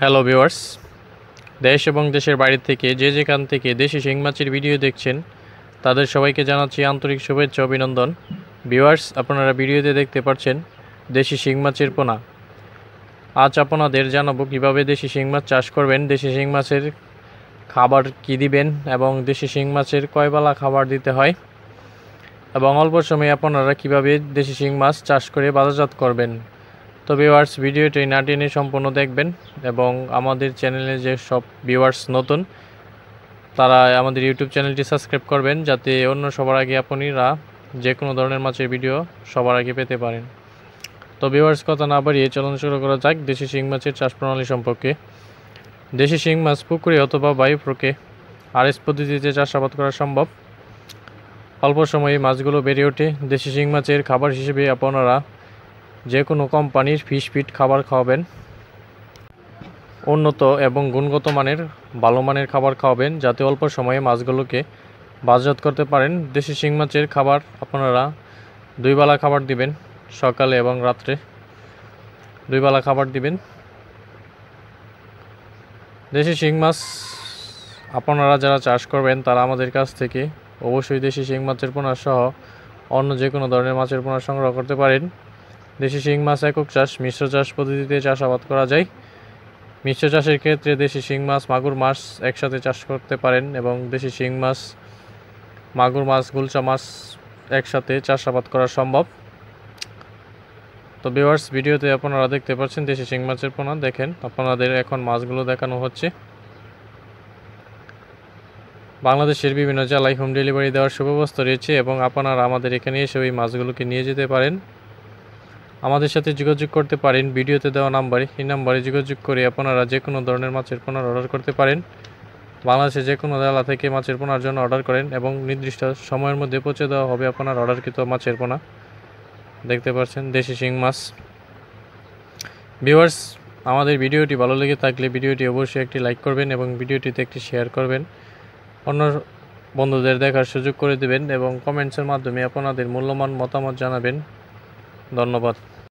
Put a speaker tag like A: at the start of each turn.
A: hello viewers দেশ এবং দেশের বাইরে থেকে যে যেখান থেকে দেশি শিং মাছের ভিডিও দেখছেন তাদের সবাইকে জানাচ্ছি আন্তরিক শুভেচ্ছা অভিনন্দন ভিওয়ার্স আপনারা ভিডিওতে দেখতে পাচ্ছেন দেশি শিং মাছের পোনা আজ আপনাদের জানাবো কীভাবে দেশি শিং মাছ চাষ করবেন দেশি শিং মাছের খাবার কি দিবেন এবং দেশি শিং মাছের কয়বেলা খাবার দিতে হয় এবং অল্প সময়ে আপনারা কীভাবে দেশি শিং মাছ চাষ করে বাজারজাত করবেন তো ভিউয়ার্স ভিডিওটি না টেনে সম্পূর্ণ দেখবেন এবং আমাদের চ্যানেলে যে সব ভিউয়ার্স নতুন তারা আমাদের ইউটিউব চ্যানেলটি সাবস্ক্রাইব করবেন যাতে অন্য সবার আগে আপনারা যে কোনো ধরনের মাছের ভিডিও সবার আগে পেতে পারেন তো ভিউয়ার্স কথা না বাড়িয়ে চলন শুরু করা যাক দেশি শিং মাছের চাষ প্রণালী সম্পর্কে দেশি শিং মাছ পুকুরে অথবা বায়ুপ্রকে এস পদ্ধতিতে চাষাবাদ করা সম্ভব অল্প সময়ে মাছগুলো বেড়ে ওঠে দেশি শিং মাছের খাবার হিসেবে আপনারা যে কোনো কোম্পানির ফিশ ফিট খাবার খাওয়াবেন উন্নত এবং গুণগত মানের ভালো মানের খাবার খাওয়াবেন যাতে অল্প সময়ে মাছগুলোকে বাজাত করতে পারেন দেশি শিং মাছের খাবার আপনারা দুইবেলা খাবার দিবেন সকালে এবং রাত্রে দুইবেলা খাবার দিবেন দেশি শিং মাছ আপনারা যারা চাষ করবেন তারা আমাদের কাছ থেকে অবশ্যই দেশি শিং মাছের পোনা সহ অন্য যে কোনো ধরনের মাছের পোনা সংগ্রহ করতে পারেন দেশি শিং মাছ একক চাষ মিশ্র চাষ পদ্ধতিতে চাষাবাদ করা যায় মিশ্র চাষের ক্ষেত্রে দেশি শিং মাছ মাগুর মাছ একসাথে চাষ করতে পারেন এবং দেশি শিং মাছ মাগুর মাছ গুলচা মাছ একসাথে চাষাবাদ করা সম্ভব তো ভিউয়ার্স ভিডিওতে আপনারা দেখতে পাচ্ছেন দেশি শিং মাছের পোনা দেখেন আপনাদের এখন মাছগুলো দেখানো হচ্ছে বাংলাদেশের বিভিন্ন জেলায় হোম ডেলিভারি দেওয়ার সুব্যবস্থা রয়েছে এবং আপনারা আমাদের এখানে এসে ওই মাছগুলোকে নিয়ে যেতে পারেন আমাদের সাথে যোগাযোগ করতে পারেন ভিডিওতে দেওয়া নাম্বারে এই নাম্বারে যোগাযোগ করে আপনারা যে কোনো ধরনের মাছের পোনার অর্ডার করতে পারেন বাংলাদেশে যে কোনো জেলা থেকে মাছের পোনার জন্য অর্ডার করেন এবং নির্দিষ্ট সময়ের মধ্যে পৌঁছে দেওয়া হবে আপনার অর্ডারকৃত মাছের পোনা দেখতে পাচ্ছেন দেশি শিং মাছ ভিউয়ার্স আমাদের ভিডিওটি ভালো লেগে থাকলে ভিডিওটি অবশ্যই একটি লাইক করবেন এবং ভিডিওটিতে একটি শেয়ার করবেন অন্য বন্ধুদের দেখার সুযোগ করে দেবেন এবং কমেন্টসের মাধ্যমে আপনাদের মূল্যবান মতামত জানাবেন ধন্যবাদ